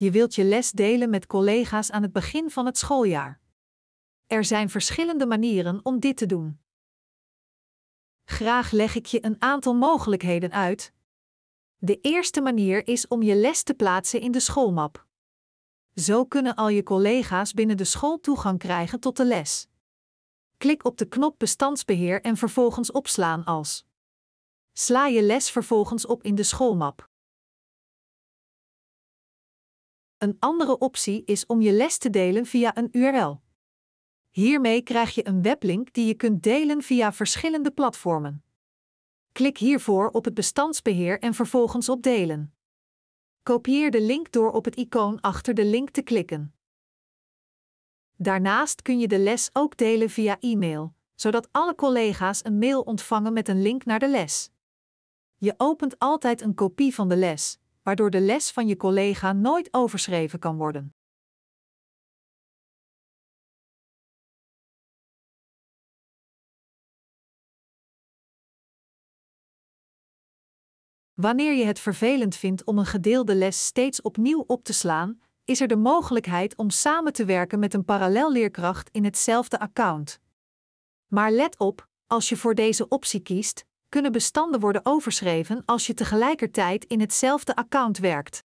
Je wilt je les delen met collega's aan het begin van het schooljaar. Er zijn verschillende manieren om dit te doen. Graag leg ik je een aantal mogelijkheden uit. De eerste manier is om je les te plaatsen in de schoolmap. Zo kunnen al je collega's binnen de school toegang krijgen tot de les. Klik op de knop Bestandsbeheer en vervolgens opslaan als. Sla je les vervolgens op in de schoolmap. Een andere optie is om je les te delen via een URL. Hiermee krijg je een weblink die je kunt delen via verschillende platformen. Klik hiervoor op het bestandsbeheer en vervolgens op delen. Kopieer de link door op het icoon achter de link te klikken. Daarnaast kun je de les ook delen via e-mail, zodat alle collega's een mail ontvangen met een link naar de les. Je opent altijd een kopie van de les, waardoor de les van je collega nooit overschreven kan worden. Wanneer je het vervelend vindt om een gedeelde les steeds opnieuw op te slaan, is er de mogelijkheid om samen te werken met een parallelleerkracht in hetzelfde account. Maar let op, als je voor deze optie kiest, kunnen bestanden worden overschreven als je tegelijkertijd in hetzelfde account werkt.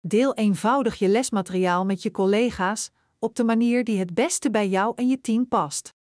Deel eenvoudig je lesmateriaal met je collega's op de manier die het beste bij jou en je team past.